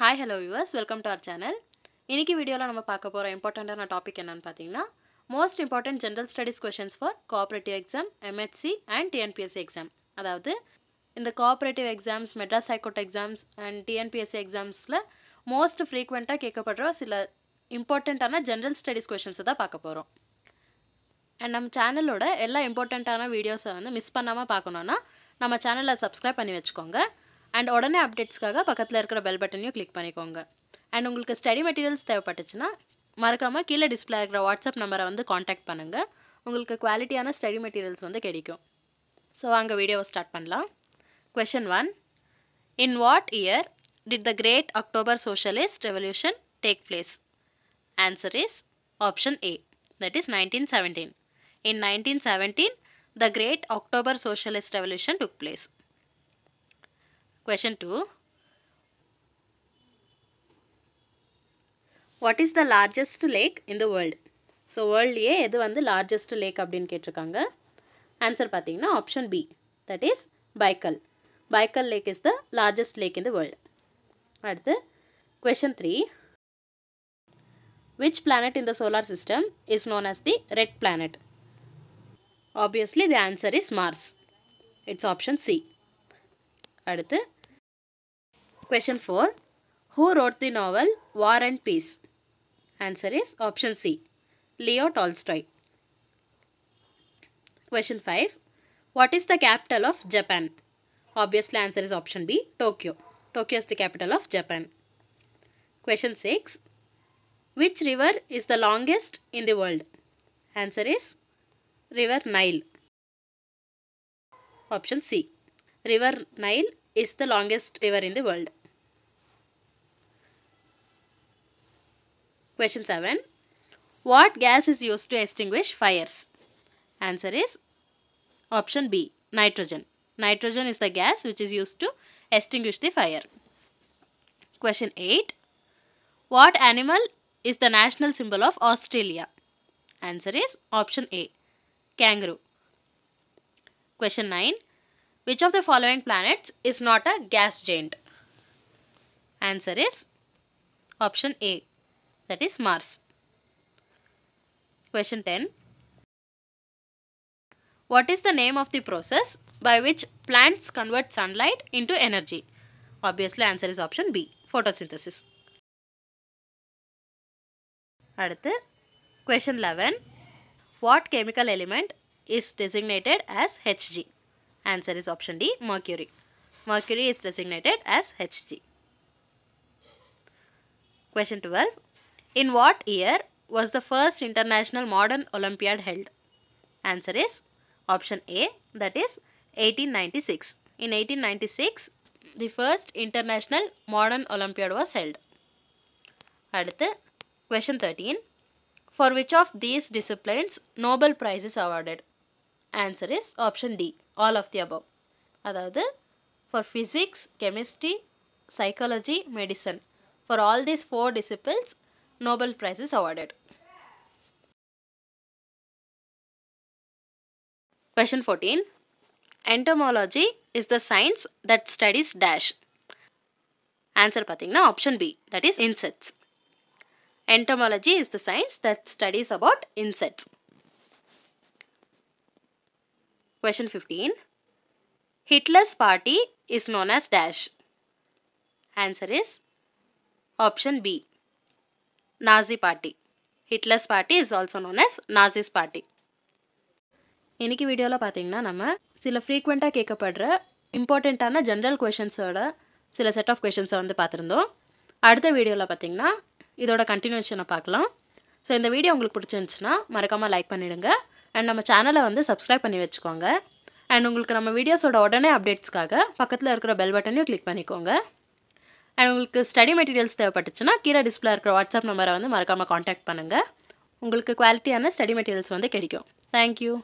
Hi hello viewers welcome to our channel இன்றைக்கி வீடியோவில் நம்ம பார்க்க போகிற இம்பார்ட்டண்ட்டான டாபிக் என்னென்னு பார்த்தீங்கன்னா most important general studies questions for cooperative exam MHC and TNPSC exam அதாவது இந்த cooperative exams Madras high court exams and TNPSC எக்ஸாம்ஸில் மோஸ்ட் ஃப்ரீக்வெண்ட்டாக கேட்கப்படுற சில இம்பார்ட்டண்ட்டான ஜென்ரல் ஸ்டடீஸ் கொஷன்ஸை தான் பார்க்க போகிறோம் அண்ட் நம்ம சேனலோட எல்லா இம்பார்ட்டண்ட்டான வீடியோஸை வந்து மிஸ் பண்ணாமல் பார்க்கணுன்னா நம்ம சேனலை சப்ஸ்கிரைப் பண்ணி வச்சுக்கோங்க அண்ட் உடனே அப்டேட்ஸ்க்காக பக்கத்தில் இருக்கிற பெல் பட்டனையும் கிளிக் பண்ணிக்கோங்க அண்ட் உங்களுக்கு ஸ்டடி மெட்டீரியல்ஸ் தேவைப்பட்டுச்சுன்னா மறக்காமல் கீழே டிஸ்பிளே இருக்கிற வாட்ஸ்அப் நம்பரை வந்து காண்டாக்ட் பண்ணுங்கள் உங்களுக்கு குவாலிட்டியான ஸ்டடி மெட்டீரியல்ஸ் வந்து கிடைக்கும் ஸோ வாங்க வீடியோவை ஸ்டார்ட் பண்ணலாம் question one in what year did the great October socialist revolution take place answer is option A that is 1917. In 1917, the Great October Socialist Revolution took place. Question 2. What is the largest lake in the world? So, world A, one the largest lake அப்படின் கேட்டுக்காங்க? Answer பாத்தீங்க நான் option B. That is Baikal. Baikal lake is the largest lake in the world. அடுத்து, question 3. Which planet in the solar system is known as the red planet? Obviously, the answer is Mars. It's option C. அடுத்து, Question 4. Who wrote the novel War and Peace? Answer is option C. Leo Tolstoy. Question 5. What is the capital of Japan? Obviously answer is option B. Tokyo. Tokyo is the capital of Japan. Question 6. Which river is the longest in the world? Answer is River Nile. Option C. River Nile is the longest river in the world. Question 7. What gas is used to extinguish fires? Answer is option B. Nitrogen. Nitrogen is the gas which is used to extinguish the fire. Question 8. What animal is the national symbol of Australia? Answer is option A. Kangaroo. Question 9. Which of the following planets is not a gas giant? Answer is option A that is Mars. Question 10. What is the name of the process by which plants convert sunlight into energy? Obviously answer is option B, photosynthesis. அடுத்து question 11. What chemical element is designated as Hg? Answer is option D, mercury. Mercury is designated as Hg. Question 12. In what year was the first International Modern Olympiad held? Answer is option A that is 1896. In 1896, the first International Modern Olympiad was held. அடுத்து question 13. For which of these disciplines Nobel Prize is awarded? Answer is option D. All of the above. அதாவது for physics, chemistry, psychology, medicine. For all these four disciplines, Nobel Prize is awarded. Question 14. Entomology is the science that studies dash. Answer pathing now option B that is insects. entomology is the science that studies about insects. Question 15. Hitler's party is known as dash. Answer is option B. Nazi party Hitler's party is also known as Nazis party இன்றைக்கி வீடியோவில் பார்த்தீங்கன்னா நம்ம சில ஃப்ரீக்வெண்ட்டாக கேட்கப்படுற இம்பார்ட்டண்ட்டான general கொஷின்ஸோட சில set of கொஷின்ஸை வந்து பார்த்துருந்தோம் அடுத்த வீடியோவில் பார்த்தீங்கன்னா இதோட கண்டினியூஷனை பார்க்கலாம் ஸோ இந்த வீடியோ உங்களுக்கு பிடிச்சிருந்துச்சின்னா மறக்காமல் லைக் பண்ணிவிடுங்க அண்ட் நம்ம சேனலை வந்து சப்ஸ்கிரைப் பண்ணி வச்சுக்கோங்க அண்ட் உங்களுக்கு நம்ம வீடியோஸோட உடனே அப்டேட்ஸ்க்காக பக்கத்தில் இருக்கிற பெல் பட்டனையும் கிளிக் பண்ணிக்கோங்க அண்ட் உங்களுக்கு ஸ்டடி மெட்டீரியல்ஸ் தேவைப்பட்டுச்சுன்னா கீழே டிஸ்பிளே இருக்கிற வாட்ஸ்அப் நம்பரை வந்து மறக்காமல் காண்டாக்ட் பண்ணுங்கள் உங்களுக்கு குவாலிட்டியான ஸ்டடி மெட்டீரியல்ஸ் வந்து கிடைக்கும் தேங்க்யூ